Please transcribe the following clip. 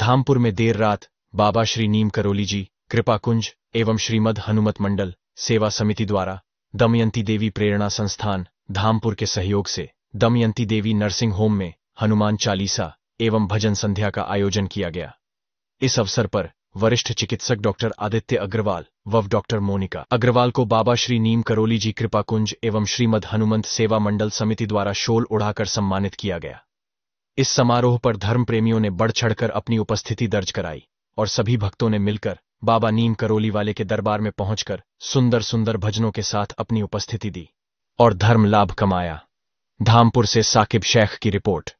धामपुर में देर रात बाबा श्री नीम करोली जी कृपा कुंज एवं श्रीमद हनुमत मंडल सेवा समिति द्वारा दमयंती देवी प्रेरणा संस्थान धामपुर के सहयोग से दमयंती देवी नर्सिंग होम में हनुमान चालीसा एवं भजन संध्या का आयोजन किया गया इस अवसर पर वरिष्ठ चिकित्सक डॉक्टर आदित्य अग्रवाल व डॉक्टर मोनिका अग्रवाल को बाबा श्री नीम करोली जी कृपा कुंज एवं श्रीमद हनुमंत सेवा मंडल समिति द्वारा शोल उड़ाकर सम्मानित किया गया इस समारोह पर धर्म प्रेमियों ने बढ़ चढ़कर अपनी उपस्थिति दर्ज कराई और सभी भक्तों ने मिलकर बाबा नीम करोली वाले के दरबार में पहुंचकर सुंदर सुंदर भजनों के साथ अपनी उपस्थिति दी और धर्म लाभ कमाया धामपुर से साकिब शेख की रिपोर्ट